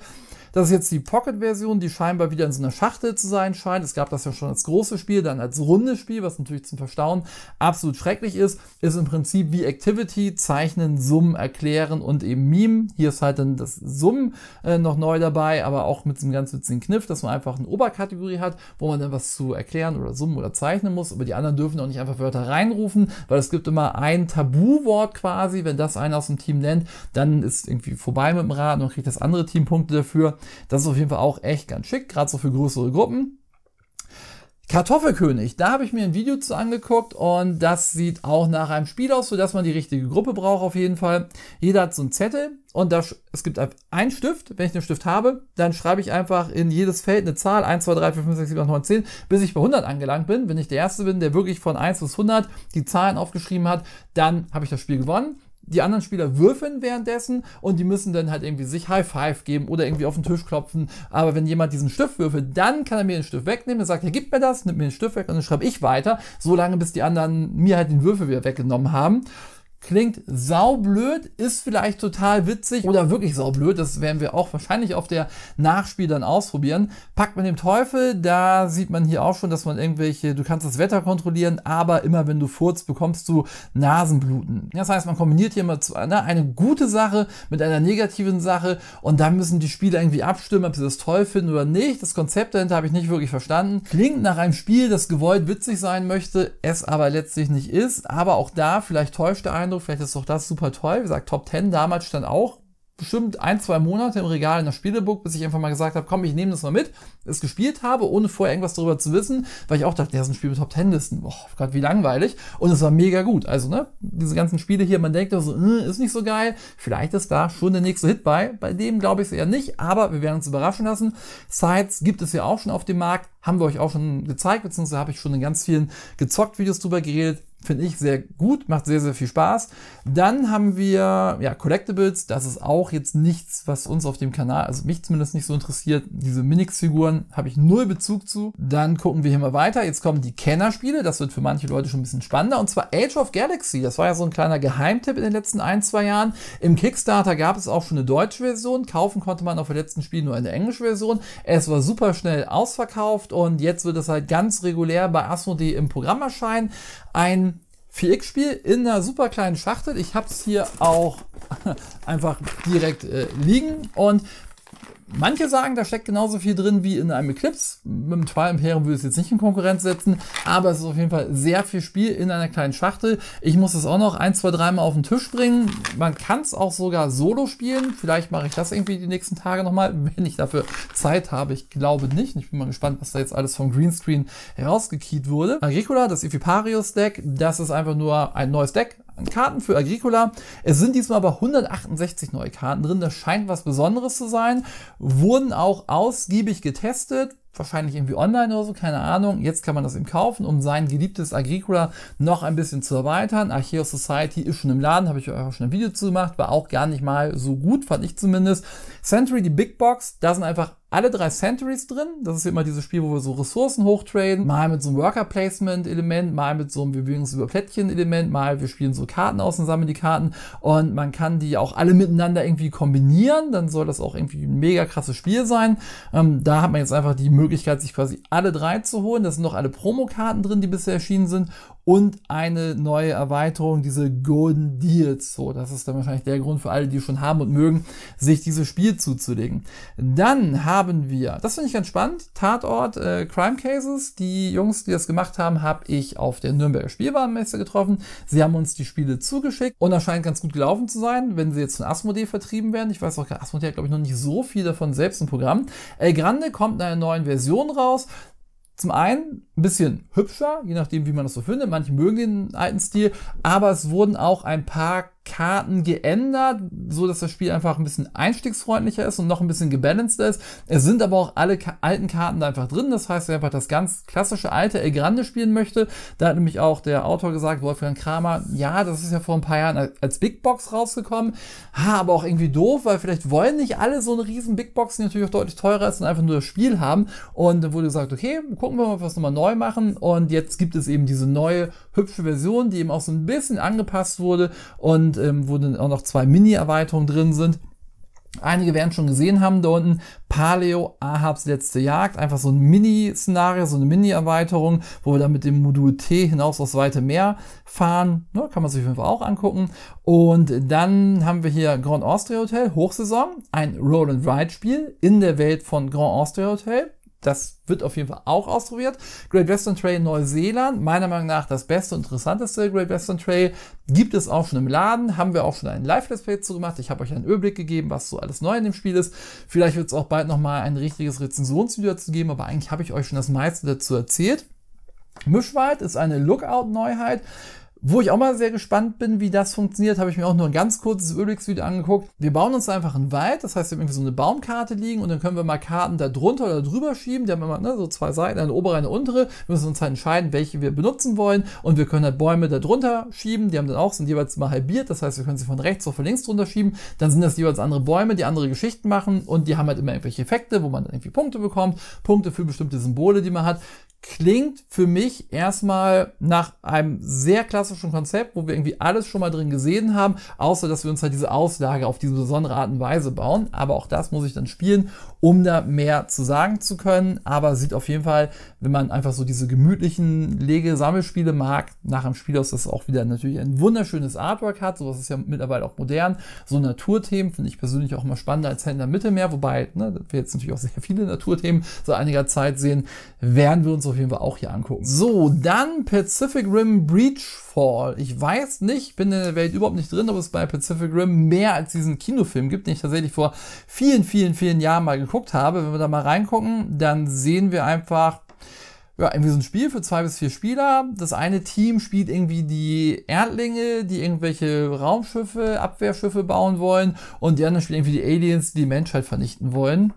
Das ist jetzt die Pocket-Version, die scheinbar wieder in so einer Schachtel zu sein scheint. Es gab das ja schon als großes Spiel, dann als rundes Spiel, was natürlich zum Verstauen absolut schrecklich ist. Ist im Prinzip wie Activity, Zeichnen, Summen, Erklären und eben Meme. Hier ist halt dann das Summen äh, noch neu dabei, aber auch mit so einem ganz witzigen Kniff, dass man einfach eine Oberkategorie hat, wo man dann was zu erklären oder summen oder zeichnen muss. Aber die anderen dürfen auch nicht einfach Wörter reinrufen, weil es gibt immer ein Tabu-Wort quasi. Wenn das einer aus dem Team nennt, dann ist irgendwie vorbei mit dem Rat und kriegt das andere Team Punkte dafür. Das ist auf jeden Fall auch echt ganz schick, gerade so für größere Gruppen. Kartoffelkönig, da habe ich mir ein Video zu angeguckt und das sieht auch nach einem Spiel aus, sodass man die richtige Gruppe braucht auf jeden Fall. Jeder hat so einen Zettel und das, es gibt einen Stift. Wenn ich den Stift habe, dann schreibe ich einfach in jedes Feld eine Zahl, 1, 2, 3, 4, 5, 6, 7, 8, 9, 10, bis ich bei 100 angelangt bin. Wenn ich der Erste bin, der wirklich von 1 bis 100 die Zahlen aufgeschrieben hat, dann habe ich das Spiel gewonnen die anderen Spieler würfeln währenddessen und die müssen dann halt irgendwie sich High Five geben oder irgendwie auf den Tisch klopfen. Aber wenn jemand diesen Stift würfelt, dann kann er mir den Stift wegnehmen. Er sagt, er gibt mir das, nimmt mir den Stift weg und dann schreibe ich weiter, solange bis die anderen mir halt den Würfel wieder weggenommen haben. Klingt saublöd, ist vielleicht total witzig oder wirklich saublöd. Das werden wir auch wahrscheinlich auf der Nachspiel dann ausprobieren. Packt mit dem Teufel, da sieht man hier auch schon, dass man irgendwelche, du kannst das Wetter kontrollieren, aber immer wenn du furzt, bekommst du Nasenbluten. Das heißt, man kombiniert hier immer zu, ne, eine gute Sache mit einer negativen Sache und dann müssen die Spieler irgendwie abstimmen, ob sie das toll finden oder nicht. Das Konzept dahinter habe ich nicht wirklich verstanden. Klingt nach einem Spiel, das gewollt witzig sein möchte, es aber letztlich nicht ist. Aber auch da, vielleicht täuscht der eine Eindruck, vielleicht ist doch das super toll. Wie gesagt, Top 10 damals stand auch bestimmt ein, zwei Monate im Regal in der Spielebook, bis ich einfach mal gesagt habe, komm, ich nehme das mal mit, es gespielt habe, ohne vorher irgendwas darüber zu wissen, weil ich auch dachte, der ist ein Spiel mit Top 10 Listen. Boah, Gott, wie langweilig. Und es war mega gut. Also, ne, diese ganzen Spiele hier, man denkt so, also, ist nicht so geil. Vielleicht ist da schon der nächste Hit bei. Bei dem glaube ich es eher nicht, aber wir werden uns überraschen lassen. Sides gibt es ja auch schon auf dem Markt, haben wir euch auch schon gezeigt, beziehungsweise habe ich schon in ganz vielen gezockt Videos drüber geredet Finde ich sehr gut, macht sehr, sehr viel Spaß. Dann haben wir ja, Collectibles, das ist auch jetzt nichts, was uns auf dem Kanal, also mich zumindest nicht so interessiert. Diese Minix-Figuren habe ich null Bezug zu. Dann gucken wir hier mal weiter. Jetzt kommen die Kennerspiele, das wird für manche Leute schon ein bisschen spannender. Und zwar Age of Galaxy, das war ja so ein kleiner Geheimtipp in den letzten ein, zwei Jahren. Im Kickstarter gab es auch schon eine deutsche Version. Kaufen konnte man auf der letzten Spiel nur eine englische Version. Es war super schnell ausverkauft und jetzt wird es halt ganz regulär bei Asmodee im Programm erscheinen. Ein 4X-Spiel in einer super kleinen Schachtel. Ich habe es hier auch *laughs* einfach direkt äh, liegen. Und Manche sagen, da steckt genauso viel drin wie in einem Eclipse. Mit dem Twilight Imperium würde ich es jetzt nicht in Konkurrenz setzen, aber es ist auf jeden Fall sehr viel Spiel in einer kleinen Schachtel. Ich muss es auch noch ein, zwei, dreimal auf den Tisch bringen. Man kann es auch sogar solo spielen. Vielleicht mache ich das irgendwie die nächsten Tage nochmal, *laughs* wenn ich dafür Zeit habe. Ich glaube nicht. Ich bin mal gespannt, was da jetzt alles vom Greenscreen herausgekiet wurde. Agricola, das Ifiparius Deck, das ist einfach nur ein neues Deck, an Karten für Agricola. Es sind diesmal aber 168 neue Karten drin. Das scheint was Besonderes zu sein. Wurden auch ausgiebig getestet. Wahrscheinlich irgendwie online oder so, keine Ahnung. Jetzt kann man das eben kaufen, um sein geliebtes Agricola noch ein bisschen zu erweitern. Archeo Society ist schon im Laden, habe ich euch auch schon ein Video zu gemacht, war auch gar nicht mal so gut, fand ich zumindest. Century, die Big Box, da sind einfach alle drei Centuries drin. Das ist immer dieses Spiel, wo wir so Ressourcen hochtraden. Mal mit so einem Worker-Placement-Element, mal mit so einem Wir bewegen uns über Plättchen-Element, mal wir spielen so Karten aus und sammeln die Karten. Und man kann die auch alle miteinander irgendwie kombinieren. Dann soll das auch irgendwie ein mega krasses Spiel sein. Ähm, da hat man jetzt einfach die Möglichkeit, sich quasi alle drei zu holen. Da sind noch alle Promokarten drin, die bisher erschienen sind und eine neue Erweiterung, diese Golden Deals. So, das ist dann wahrscheinlich der Grund für alle, die schon haben und mögen, sich dieses Spiel zuzulegen. Dann haben wir, das finde ich ganz spannend, Tatort äh, Crime Cases. Die Jungs, die das gemacht haben, habe ich auf der Nürnberger Spielwarenmesse getroffen. Sie haben uns die Spiele zugeschickt und das scheint ganz gut gelaufen zu sein, wenn sie jetzt von Asmodee vertrieben werden. Ich weiß auch Asmodee hat, glaube ich, noch nicht so viel davon selbst im Programm. El Grande kommt in einer neuen Version raus. Zum einen ein bisschen hübscher, je nachdem, wie man das so findet. Manche mögen den alten Stil, aber es wurden auch ein paar Karten geändert, so dass das Spiel einfach ein bisschen einstiegsfreundlicher ist und noch ein bisschen gebalanced ist. Es sind aber auch alle Ka alten Karten da einfach drin. Das heißt, wer einfach das ganz klassische alte El Grande spielen möchte, da hat nämlich auch der Autor gesagt, Wolfgang Kramer, ja, das ist ja vor ein paar Jahren als Big Box rausgekommen, ha, aber auch irgendwie doof, weil vielleicht wollen nicht alle so eine riesen Big Box, die natürlich auch deutlich teurer ist und einfach nur das Spiel haben. Und dann wurde gesagt, okay, gucken wir mal, ob wir es nochmal neu machen. Und jetzt gibt es eben diese neue, hübsche Version, die eben auch so ein bisschen angepasst wurde und sind, ähm, wo dann auch noch zwei Mini-Erweiterungen drin sind. Einige werden schon gesehen haben da unten. Paleo, Ahabs letzte Jagd. Einfach so ein Mini-Szenario, so eine Mini-Erweiterung, wo wir dann mit dem Modul T hinaus aufs weite Meer fahren. Ne, kann man sich auf jeden Fall auch angucken. Und dann haben wir hier Grand Austria Hotel, Hochsaison. Ein Roll-and-Ride-Spiel in der Welt von Grand Austria Hotel das wird auf jeden Fall auch ausprobiert. Great Western Trail Neuseeland, meiner Meinung nach das beste und interessanteste Great Western Trail, gibt es auch schon im Laden, haben wir auch schon einen Live-Let's Play gemacht. Ich habe euch einen Überblick gegeben, was so alles neu in dem Spiel ist. Vielleicht wird es auch bald nochmal ein richtiges Rezensionsvideo dazu geben, aber eigentlich habe ich euch schon das meiste dazu erzählt. Mischwald ist eine Lookout-Neuheit. Wo ich auch mal sehr gespannt bin, wie das funktioniert, habe ich mir auch nur ein ganz kurzes Ölix-Video angeguckt. Wir bauen uns einfach einen Wald, das heißt, wir haben irgendwie so eine Baumkarte liegen und dann können wir mal Karten da drunter oder drüber schieben. Die haben immer ne, so zwei Seiten, eine obere, eine untere. Wir müssen uns halt entscheiden, welche wir benutzen wollen und wir können halt Bäume da drunter schieben. Die haben dann auch, sind jeweils mal halbiert, das heißt, wir können sie von rechts oder von links drunter schieben. Dann sind das jeweils andere Bäume, die andere Geschichten machen und die haben halt immer irgendwelche Effekte, wo man dann irgendwie Punkte bekommt, Punkte für bestimmte Symbole, die man hat klingt für mich erstmal nach einem sehr klassischen Konzept, wo wir irgendwie alles schon mal drin gesehen haben, außer dass wir uns halt diese Auslage auf diese besondere Art und Weise bauen. Aber auch das muss ich dann spielen, um da mehr zu sagen zu können. Aber sieht auf jeden Fall, wenn man einfach so diese gemütlichen Lege-Sammelspiele mag, nach einem Spiel aus, das auch wieder natürlich ein wunderschönes Artwork hat. Sowas ist ja mittlerweile auch modern. So Naturthemen finde ich persönlich auch immer spannender als Händler Mittelmeer, wobei ne, wir jetzt natürlich auch sehr viele Naturthemen so einiger Zeit sehen, werden wir uns auf jeden Fall auch hier angucken. So, dann Pacific Rim Breach Fall. Ich weiß nicht, bin in der Welt überhaupt nicht drin, ob es bei Pacific Rim mehr als diesen Kinofilm gibt, den ich tatsächlich vor vielen, vielen, vielen Jahren mal geguckt habe. Wenn wir da mal reingucken, dann sehen wir einfach ja, irgendwie so ein Spiel für zwei bis vier Spieler. Das eine Team spielt irgendwie die Erdlinge, die irgendwelche Raumschiffe, Abwehrschiffe bauen wollen und die anderen spielen irgendwie die Aliens, die die Menschheit vernichten wollen.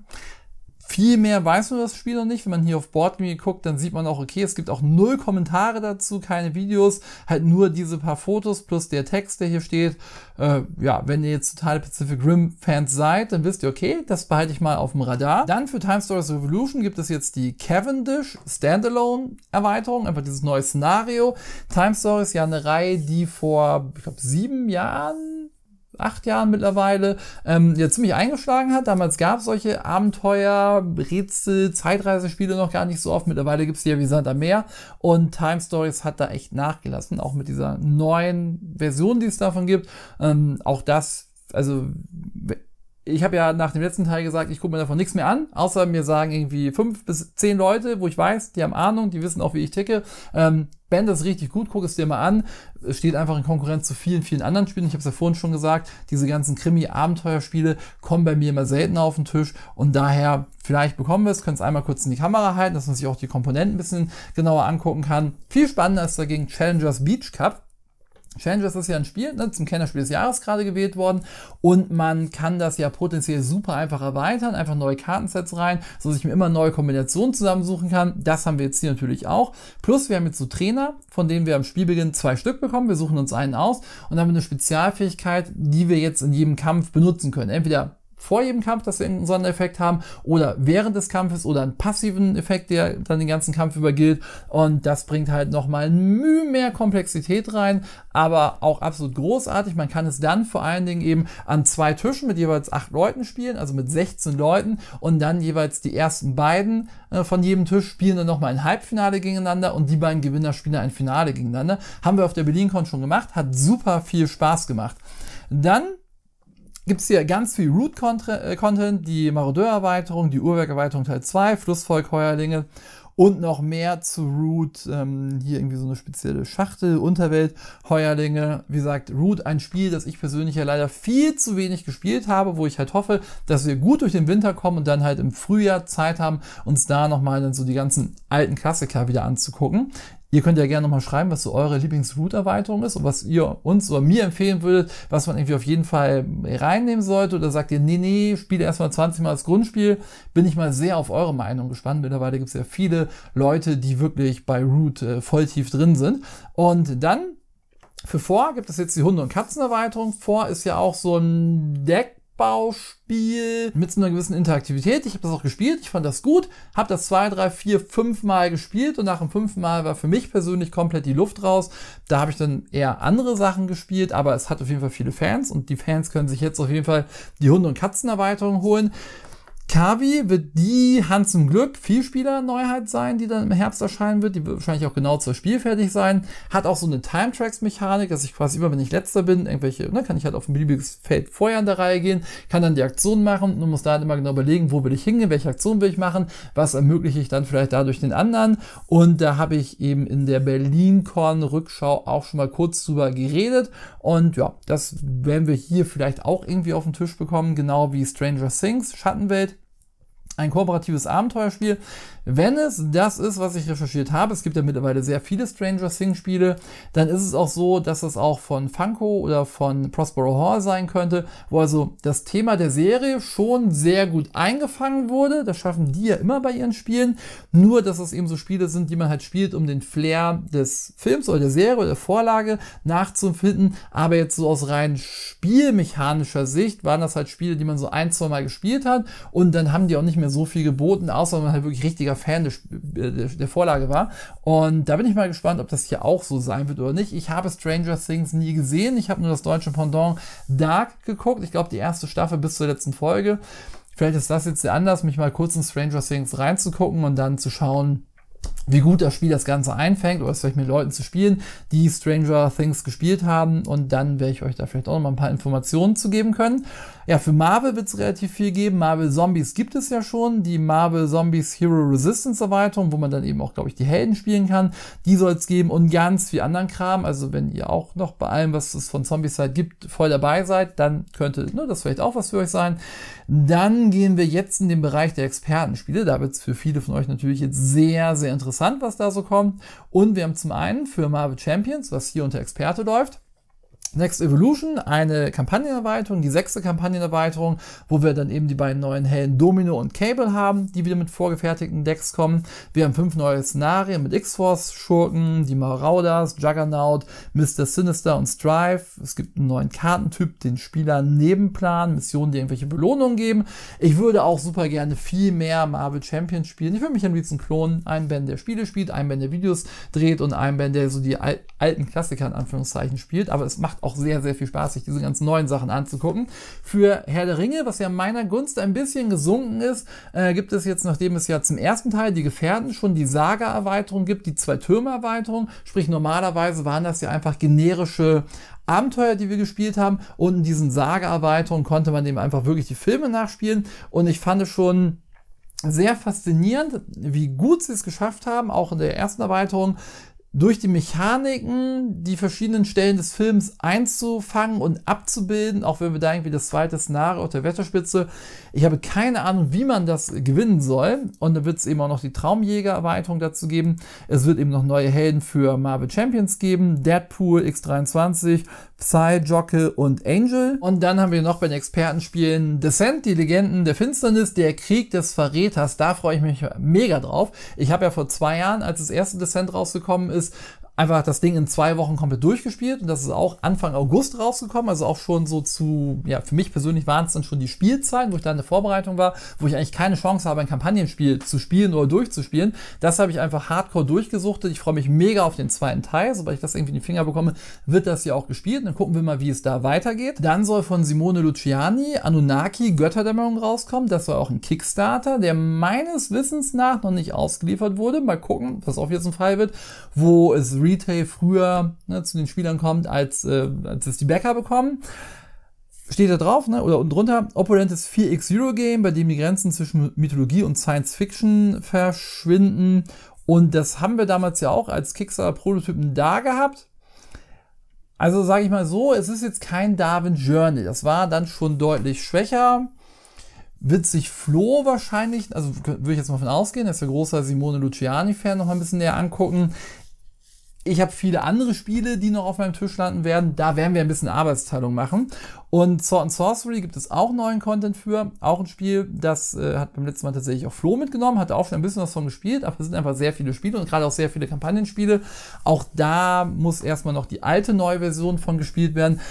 Viel mehr weiß man das Spiel noch nicht. Wenn man hier auf Boardgame guckt, dann sieht man auch, okay, es gibt auch null Kommentare dazu, keine Videos, halt nur diese paar Fotos plus der Text, der hier steht. Äh, ja, wenn ihr jetzt totale Pacific Rim Fans seid, dann wisst ihr, okay, das behalte ich mal auf dem Radar. Dann für Time Stories Revolution gibt es jetzt die Cavendish Standalone Erweiterung, einfach dieses neue Szenario. Time Stories ja eine Reihe, die vor, ich glaube, sieben Jahren acht Jahren mittlerweile, ähm, ja ziemlich eingeschlagen hat. Damals gab es solche Abenteuer, Rätsel, Zeitreisespiele noch gar nicht so oft. Mittlerweile gibt's die ja wie Santa mehr. Und Time Stories hat da echt nachgelassen, auch mit dieser neuen Version, die es davon gibt. Ähm, auch das, also ich habe ja nach dem letzten Teil gesagt, ich gucke mir davon nichts mehr an, außer mir sagen irgendwie fünf bis zehn Leute, wo ich weiß, die haben Ahnung, die wissen auch, wie ich ticke. Ähm, Bandits richtig gut, guck es dir mal an. Es Steht einfach in Konkurrenz zu vielen, vielen anderen Spielen. Ich habe es ja vorhin schon gesagt, diese ganzen Krimi-Abenteuerspiele kommen bei mir immer selten auf den Tisch und daher vielleicht bekommen wir es, können es einmal kurz in die Kamera halten, dass man sich auch die Komponenten ein bisschen genauer angucken kann. Viel spannender ist dagegen Challengers Beach Cup. Challengers ist ja ein Spiel, ne, zum Kennerspiel des Jahres gerade gewählt worden und man kann das ja potenziell super einfach erweitern, einfach neue Kartensets rein, so dass ich mir immer neue Kombinationen zusammensuchen kann. Das haben wir jetzt hier natürlich auch. Plus wir haben jetzt so Trainer, von denen wir am Spielbeginn zwei Stück bekommen. Wir suchen uns einen aus und haben eine Spezialfähigkeit, die wir jetzt in jedem Kampf benutzen können. Entweder vor jedem Kampf, dass wir einen Sondereffekt haben oder während des Kampfes oder einen passiven Effekt, der dann den ganzen Kampf übergilt. Und das bringt halt nochmal ein Mühe mehr Komplexität rein, aber auch absolut großartig. Man kann es dann vor allen Dingen eben an zwei Tischen mit jeweils acht Leuten spielen, also mit 16 Leuten und dann jeweils die ersten beiden äh, von jedem Tisch spielen dann nochmal ein Halbfinale gegeneinander und die beiden Gewinner spielen ein Finale gegeneinander. Haben wir auf der BerlinCon schon gemacht, hat super viel Spaß gemacht. Dann gibt es hier ganz viel Root-Content, äh, die Marodeur-Erweiterung, die Uhrwerk-Erweiterung Teil 2, Flussvolk Heuerlinge und noch mehr zu Root. Ähm, hier irgendwie so eine spezielle Schachtel, Unterwelt, Heuerlinge. Wie gesagt, Root, ein Spiel, das ich persönlich ja leider viel zu wenig gespielt habe, wo ich halt hoffe, dass wir gut durch den Winter kommen und dann halt im Frühjahr Zeit haben, uns da nochmal dann so die ganzen alten Klassiker wieder anzugucken. Ihr könnt ja gerne nochmal schreiben, was so eure Lieblings-Root-Erweiterung ist und was ihr uns oder mir empfehlen würdet, was man irgendwie auf jeden Fall reinnehmen sollte. Oder sagt ihr, nee, nee, spiele erstmal 20 Mal das Grundspiel. Bin ich mal sehr auf eure Meinung gespannt. Mittlerweile gibt es ja viele Leute, die wirklich bei Root äh, voll tief drin sind. Und dann für Vor gibt es jetzt die Hunde- und Katzen-Erweiterung. Vor ist ja auch so ein Deck, Aufbauspiel mit so einer gewissen Interaktivität. Ich habe das auch gespielt, ich fand das gut, habe das zwei, drei, vier, fünf Mal gespielt und nach dem fünften Mal war für mich persönlich komplett die Luft raus. Da habe ich dann eher andere Sachen gespielt, aber es hat auf jeden Fall viele Fans und die Fans können sich jetzt auf jeden Fall die Hunde- und Katzenerweiterung holen. Kavi wird die Hans zum Glück Vielspieler-Neuheit sein, die dann im Herbst erscheinen wird. Die wird wahrscheinlich auch genau zur Spiel fertig sein. Hat auch so eine Time-Tracks-Mechanik, dass ich quasi immer, wenn ich Letzter bin, irgendwelche, ne, kann ich halt auf ein beliebiges Feld vorher in der Reihe gehen, kann dann die Aktion machen und muss da halt immer genau überlegen, wo will ich hingehen, welche Aktion will ich machen, was ermögliche ich dann vielleicht dadurch den anderen. Und da habe ich eben in der berlin korn rückschau auch schon mal kurz drüber geredet. Und ja, das werden wir hier vielleicht auch irgendwie auf den Tisch bekommen, genau wie Stranger Things, Schattenwelt ein kooperatives Abenteuerspiel, wenn es das ist, was ich recherchiert habe, es gibt ja mittlerweile sehr viele Stranger Things Spiele, dann ist es auch so, dass es auch von Funko oder von Prospero Hall sein könnte, wo also das Thema der Serie schon sehr gut eingefangen wurde. Das schaffen die ja immer bei ihren Spielen. Nur, dass es eben so Spiele sind, die man halt spielt, um den Flair des Films oder der Serie oder der Vorlage nachzufinden. Aber jetzt so aus rein spielmechanischer Sicht waren das halt Spiele, die man so ein, zwei Mal gespielt hat. Und dann haben die auch nicht mehr so viel geboten, außer man halt wirklich richtiger riesiger Fan des, äh, der Vorlage war. Und da bin ich mal gespannt, ob das hier auch so sein wird oder nicht. Ich habe Stranger Things nie gesehen. Ich habe nur das deutsche Pendant Dark geguckt. Ich glaube, die erste Staffel bis zur letzten Folge. Vielleicht ist das jetzt der Anlass, mich mal kurz in Stranger Things reinzugucken und dann zu schauen, wie gut das Spiel das Ganze einfängt oder es vielleicht mit Leuten zu spielen, die Stranger Things gespielt haben und dann werde ich euch da vielleicht auch noch mal ein paar Informationen zu geben können. Ja, für Marvel wird es relativ viel geben. Marvel Zombies gibt es ja schon. Die Marvel Zombies Hero Resistance Erweiterung, wo man dann eben auch, glaube ich, die Helden spielen kann. Die soll es geben und ganz viel anderen Kram. Also wenn ihr auch noch bei allem, was es von Zombies halt gibt, voll dabei seid, dann könnte ne, das vielleicht auch was für euch sein. Dann gehen wir jetzt in den Bereich der Expertenspiele. Da wird es für viele von euch natürlich jetzt sehr, sehr interessant, was da so kommt. Und wir haben zum einen für Marvel Champions, was hier unter Experte läuft, Next Evolution, eine Kampagnenerweiterung, die sechste Kampagnenerweiterung, wo wir dann eben die beiden neuen Helden Domino und Cable haben, die wieder mit vorgefertigten Decks kommen. Wir haben fünf neue Szenarien mit X-Force-Schurken, die Marauders, Juggernaut, Mr. Sinister und Strife. Es gibt einen neuen Kartentyp, den Spieler Nebenplan, Missionen, die irgendwelche Belohnungen geben. Ich würde auch super gerne viel mehr Marvel Champions spielen. Ich würde mich am liebsten klonen. Einen Band, der Spiele spielt, einen Band, der Videos dreht und einen Band, der so die alten Klassiker in Anführungszeichen spielt. Aber es macht auch sehr, sehr viel Spaß, sich diese ganzen neuen Sachen anzugucken. Für Herr der Ringe, was ja meiner Gunst ein bisschen gesunken ist, äh, gibt es jetzt, nachdem es ja zum ersten Teil die Gefährten schon die Saga-Erweiterung gibt, die Zwei-Türme-Erweiterung, sprich normalerweise waren das ja einfach generische Abenteuer, die wir gespielt haben. Und in diesen Saga-Erweiterungen konnte man eben einfach wirklich die Filme nachspielen. Und ich fand es schon sehr faszinierend, wie gut sie es geschafft haben, auch in der ersten Erweiterung, durch die Mechaniken die verschiedenen Stellen des Films einzufangen und abzubilden, auch wenn wir da irgendwie das zweite Szenario auf der Wetterspitze. Ich habe keine Ahnung, wie man das gewinnen soll. Und da wird es eben auch noch die Traumjäger-Erweiterung dazu geben. Es wird eben noch neue Helden für Marvel Champions geben, Deadpool, X23, Psy, Jocke und Angel. Und dann haben wir noch bei den Expertenspielen Descent, die Legenden der Finsternis, der Krieg des Verräters. Da freue ich mich mega drauf. Ich habe ja vor zwei Jahren, als das erste Descent rausgekommen ist, einfach das Ding in zwei Wochen komplett durchgespielt und das ist auch Anfang August rausgekommen, also auch schon so zu, ja, für mich persönlich waren es dann schon die Spielzeiten, wo ich da in der Vorbereitung war, wo ich eigentlich keine Chance habe, ein Kampagnenspiel zu spielen oder durchzuspielen. Das habe ich einfach hardcore durchgesuchtet. Ich freue mich mega auf den zweiten Teil. Sobald ich das irgendwie in die Finger bekomme, wird das ja auch gespielt. Dann gucken wir mal, wie es da weitergeht. Dann soll von Simone Luciani Anunnaki Götterdämmerung rauskommen. Das soll auch ein Kickstarter, der meines Wissens nach noch nicht ausgeliefert wurde. Mal gucken, was auf jetzt ein Fall wird, wo es Retail früher ne, zu den Spielern kommt, als, äh, als es die Backer bekommen. Steht da drauf, ne, oder unten drunter, Opponent 4x0-Game, bei dem die Grenzen zwischen Mythologie und Science Fiction verschwinden. Und das haben wir damals ja auch als Kickstarter-Prototypen da gehabt. Also sage ich mal so, es ist jetzt kein Darwin Journey. Das war dann schon deutlich schwächer. Witzig Flo wahrscheinlich, also würde ich jetzt mal von ausgehen, dass der große Simone Luciani-Fan noch ein bisschen näher angucken. Ich habe viele andere Spiele, die noch auf meinem Tisch landen werden. Da werden wir ein bisschen Arbeitsteilung machen. Und Sword and Sorcery gibt es auch neuen Content für. Auch ein Spiel, das äh, hat beim letzten Mal tatsächlich auch Flo mitgenommen, hat auch schon ein bisschen was von gespielt, aber es sind einfach sehr viele Spiele und gerade auch sehr viele Kampagnenspiele. Auch da muss erstmal noch die alte neue Version von gespielt werden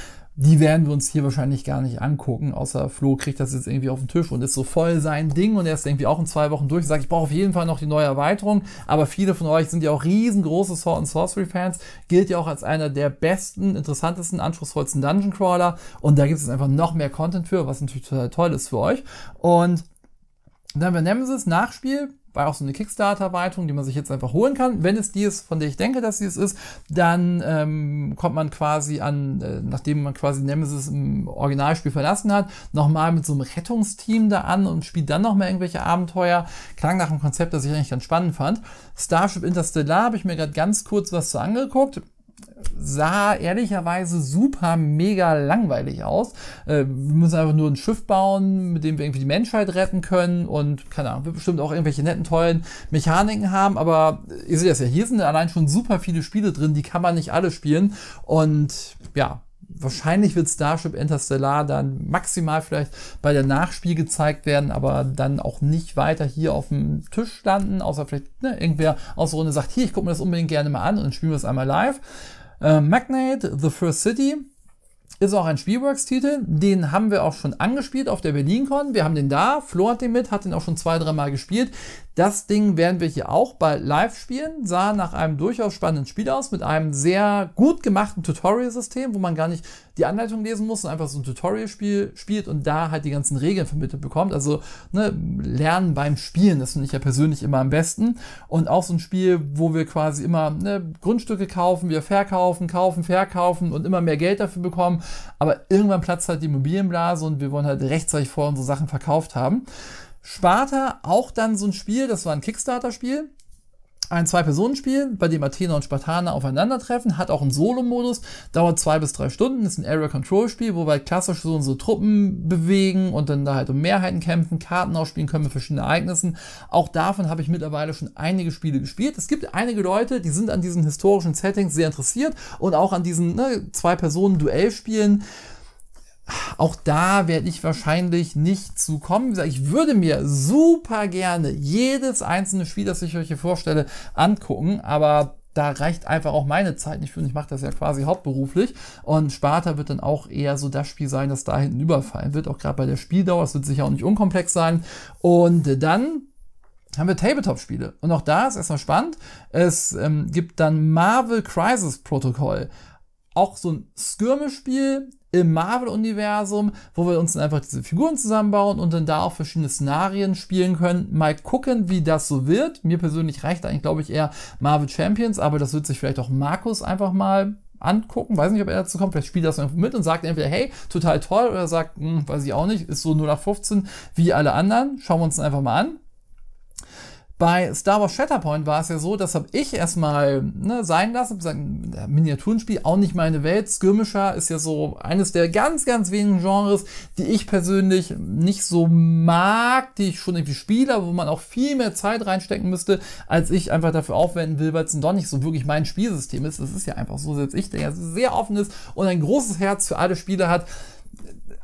die werden wir uns hier wahrscheinlich gar nicht angucken, außer Flo kriegt das jetzt irgendwie auf den Tisch und ist so voll sein Ding und er ist irgendwie auch in zwei Wochen durch und sagt, ich brauche auf jeden Fall noch die neue Erweiterung, aber viele von euch sind ja auch riesengroße Sword and Sorcery Fans, gilt ja auch als einer der besten, interessantesten, anspruchsvollsten Dungeon Crawler und da gibt es einfach noch mehr Content für, was natürlich total toll ist für euch und dann haben wir Nemesis, Nachspiel, war auch so eine Kickstarter-Erweiterung, die man sich jetzt einfach holen kann. Wenn es die ist, von der ich denke, dass sie es ist, dann ähm, kommt man quasi an, äh, nachdem man quasi Nemesis im Originalspiel verlassen hat, nochmal mit so einem Rettungsteam da an und spielt dann nochmal irgendwelche Abenteuer. Klang nach einem Konzept, das ich eigentlich ganz spannend fand. Starship Interstellar habe ich mir gerade ganz kurz was zu angeguckt sah ehrlicherweise super mega langweilig aus. Äh, wir müssen einfach nur ein Schiff bauen, mit dem wir irgendwie die Menschheit retten können und keine Ahnung, wir bestimmt auch irgendwelche netten, tollen Mechaniken haben, aber ihr seht das ja, hier sind allein schon super viele Spiele drin, die kann man nicht alle spielen und ja, wahrscheinlich wird Starship Interstellar dann maximal vielleicht bei der Nachspiel gezeigt werden, aber dann auch nicht weiter hier auf dem Tisch landen, außer vielleicht ne, irgendwer aus der Runde sagt, hier, ich gucke mir das unbedingt gerne mal an und spielen wir es einmal live. Äh, Magnate, The First City, ist auch ein Spielworks-Titel, den haben wir auch schon angespielt auf der BerlinCon. Wir haben den da, Flo hat den mit, hat den auch schon zwei, dreimal gespielt. Das Ding werden wir hier auch bald live spielen. Sah nach einem durchaus spannenden Spiel aus, mit einem sehr gut gemachten Tutorial-System, wo man gar nicht die Anleitung lesen muss und einfach so ein Tutorial-Spiel spielt und da halt die ganzen Regeln vermittelt bekommt. Also ne, Lernen beim Spielen, das finde ich ja persönlich immer am besten. Und auch so ein Spiel, wo wir quasi immer ne, Grundstücke kaufen, wir verkaufen, kaufen, verkaufen und immer mehr Geld dafür bekommen aber irgendwann platzt halt die Immobilienblase und wir wollen halt rechtzeitig vor unsere Sachen verkauft haben. Sparta, auch dann so ein Spiel, das war ein Kickstarter-Spiel ein Zwei-Personen-Spiel, bei dem Athena und Spartaner aufeinandertreffen, hat auch einen Solo-Modus, dauert zwei bis drei Stunden, ist ein Area-Control-Spiel, wo wir halt klassisch so unsere Truppen bewegen und dann da halt um Mehrheiten kämpfen, Karten ausspielen können mit verschiedenen Ereignissen. Auch davon habe ich mittlerweile schon einige Spiele gespielt. Es gibt einige Leute, die sind an diesen historischen Settings sehr interessiert und auch an diesen ne, zwei personen duell spielen auch da werde ich wahrscheinlich nicht zu kommen. Wie gesagt, ich würde mir super gerne jedes einzelne Spiel, das ich euch hier vorstelle, angucken, aber da reicht einfach auch meine Zeit nicht für und ich mache das ja quasi hauptberuflich. Und Sparta wird dann auch eher so das Spiel sein, das da hinten überfallen wird, auch gerade bei der Spieldauer. Es wird sicher auch nicht unkomplex sein. Und dann haben wir Tabletop-Spiele. Und auch da ist erstmal spannend. Es ähm, gibt dann Marvel Crisis Protocol auch so ein Skirmish-Spiel im Marvel-Universum, wo wir uns dann einfach diese Figuren zusammenbauen und dann da auch verschiedene Szenarien spielen können. Mal gucken, wie das so wird. Mir persönlich reicht eigentlich, glaube ich, eher Marvel Champions, aber das wird sich vielleicht auch Markus einfach mal angucken. Weiß nicht, ob er dazu kommt. Vielleicht spielt er das irgendwo mit und sagt entweder, hey, total toll, oder sagt, hm, weiß ich auch nicht, ist so 0815 wie alle anderen. Schauen wir uns das einfach mal an. Bei Star Wars Shatterpoint war es ja so, das habe ich erstmal ne, sein lassen. Gesagt, Miniaturenspiel, auch nicht meine Welt. Skirmisher ist ja so eines der ganz, ganz wenigen Genres, die ich persönlich nicht so mag, die ich schon irgendwie spiele, wo man auch viel mehr Zeit reinstecken müsste, als ich einfach dafür aufwenden will, weil es doch nicht so wirklich mein Spielsystem ist. Das ist ja einfach so, selbst ich, der ja sehr offen ist und ein großes Herz für alle Spiele hat.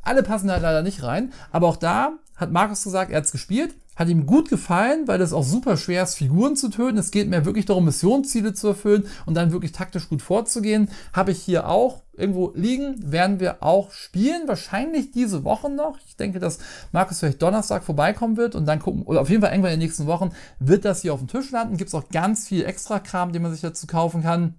Alle passen halt leider nicht rein, aber auch da hat Markus gesagt, er hat's gespielt hat ihm gut gefallen, weil das auch super schwer ist, Figuren zu töten. Es geht mehr wirklich darum, Missionsziele zu erfüllen und dann wirklich taktisch gut vorzugehen. Habe ich hier auch irgendwo liegen, werden wir auch spielen. Wahrscheinlich diese Woche noch. Ich denke, dass Markus vielleicht Donnerstag vorbeikommen wird und dann gucken, oder auf jeden Fall irgendwann in den nächsten Wochen wird das hier auf dem Tisch landen. Gibt es auch ganz viel Extra-Kram, den man sich dazu kaufen kann.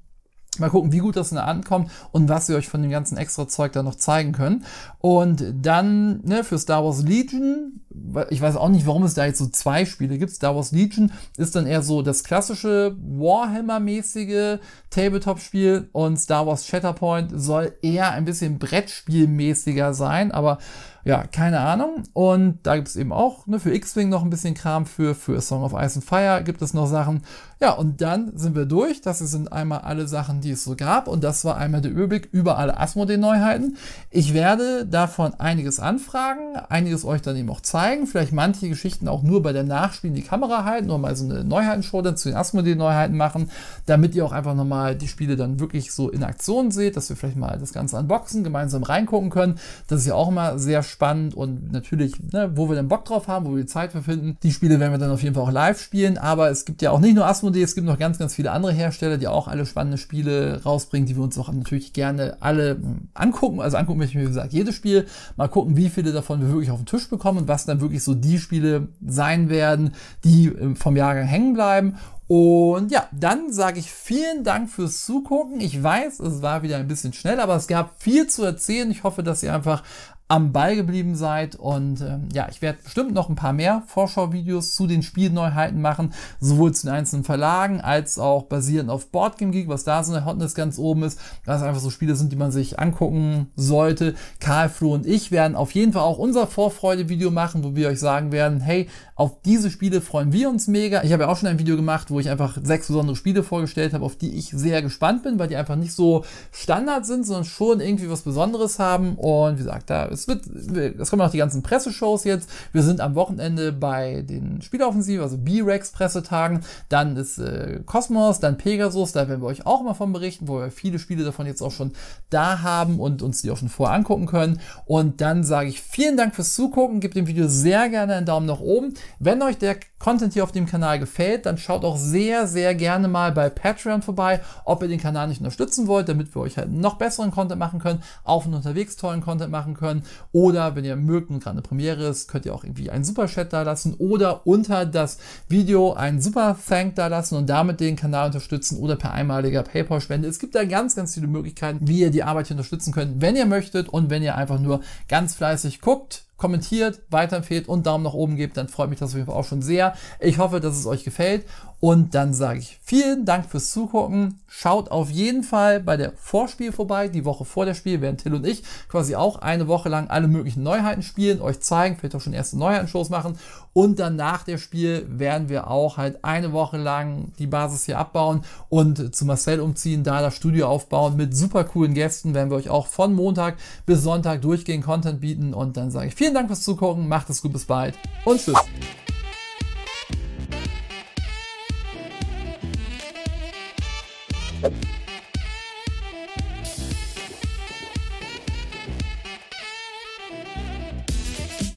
Mal gucken, wie gut das denn ankommt und was wir euch von dem ganzen extra Zeug da noch zeigen können. Und dann ne, für Star Wars Legion, ich weiß auch nicht, warum es da jetzt so zwei Spiele gibt. Star Wars Legion ist dann eher so das klassische Warhammer-mäßige Tabletop-Spiel und Star Wars Shatterpoint soll eher ein bisschen Brettspielmäßiger sein, aber ja, keine Ahnung. Und da gibt es eben auch ne, für X-Wing noch ein bisschen Kram für, für Song of Ice and Fire gibt es noch Sachen. Ja, und dann sind wir durch. Das sind einmal alle Sachen, die es so gab. Und das war einmal der Überblick über alle Asmodee-Neuheiten. Ich werde davon einiges anfragen, einiges euch dann eben auch zeigen. Vielleicht manche Geschichten auch nur bei der Nachspielen die Kamera halten, nur mal so eine Neuheitenshow dann zu den Asmodee-Neuheiten machen, damit ihr auch einfach nochmal die Spiele dann wirklich so in Aktion seht, dass wir vielleicht mal das Ganze unboxen, gemeinsam reingucken können. Das ist ja auch immer sehr spannend und natürlich, ne, wo wir dann Bock drauf haben, wo wir die Zeit für finden. Die Spiele werden wir dann auf jeden Fall auch live spielen, aber es gibt ja auch nicht nur Asmodee, es gibt noch ganz, ganz viele andere Hersteller, die auch alle spannende Spiele rausbringen, die wir uns auch natürlich gerne alle mm, angucken. Also angucken möchte ich, mir, wie gesagt, jedes Spiel. Mal gucken, wie viele davon wir wirklich auf den Tisch bekommen und was dann wirklich so die Spiele sein werden, die ähm, vom Jahrgang hängen bleiben. Und ja, dann sage ich vielen Dank fürs Zugucken. Ich weiß, es war wieder ein bisschen schnell, aber es gab viel zu erzählen. Ich hoffe, dass ihr einfach am Ball geblieben seid. Und ähm, ja, ich werde bestimmt noch ein paar mehr Vorschauvideos zu den Spielneuheiten machen, sowohl zu den einzelnen Verlagen als auch basierend auf Boardgame Geek, was da so eine Hotness ganz oben ist, was einfach so Spiele sind, die man sich angucken sollte. Karl, Flo und ich werden auf jeden Fall auch unser Vorfreude-Video machen, wo wir euch sagen werden, hey, auf diese Spiele freuen wir uns mega. Ich habe ja auch schon ein Video gemacht, wo ich einfach sechs besondere Spiele vorgestellt habe, auf die ich sehr gespannt bin, weil die einfach nicht so Standard sind, sondern schon irgendwie was Besonderes haben. Und wie gesagt, da es wird, es kommen auch die ganzen Presseshows jetzt. Wir sind am Wochenende bei den Spieleoffensiven, also B-Rex Pressetagen. Dann ist äh, Cosmos, dann Pegasus. Da werden wir euch auch mal von berichten, wo wir viele Spiele davon jetzt auch schon da haben und uns die auch schon vorher angucken können. Und dann sage ich vielen Dank fürs Zugucken. Gebt dem Video sehr gerne einen Daumen nach oben. Wenn euch der Content hier auf dem Kanal gefällt, dann schaut auch sehr, sehr gerne mal bei Patreon vorbei, ob ihr den Kanal nicht unterstützen wollt, damit wir euch halt noch besseren Content machen können, auf und unterwegs tollen Content machen können. Oder wenn ihr mögt und gerade eine Premiere ist, könnt ihr auch irgendwie einen Super Chat da lassen oder unter das Video einen Super Thank da lassen und damit den Kanal unterstützen oder per einmaliger PayPal-Spende. Es gibt da ganz, ganz viele Möglichkeiten, wie ihr die Arbeit hier unterstützen könnt, wenn ihr möchtet und wenn ihr einfach nur ganz fleißig guckt kommentiert, weiterempfehlt und Daumen nach oben gebt, dann freut mich das auf jeden Fall auch schon sehr. Ich hoffe, dass es euch gefällt und dann sage ich vielen Dank fürs Zugucken. Schaut auf jeden Fall bei der Vorspiel vorbei. Die Woche vor der Spiel werden Till und ich quasi auch eine Woche lang alle möglichen Neuheiten spielen, euch zeigen, vielleicht auch schon erste Neuheiten-Shows machen. Und dann nach der Spiel werden wir auch halt eine Woche lang die Basis hier abbauen und zu Marcel umziehen, da das Studio aufbauen mit super coolen Gästen. Werden wir euch auch von Montag bis Sonntag durchgehend Content bieten. Und dann sage ich vielen Dank fürs Zugucken. Macht es gut, bis bald und tschüss. Bye.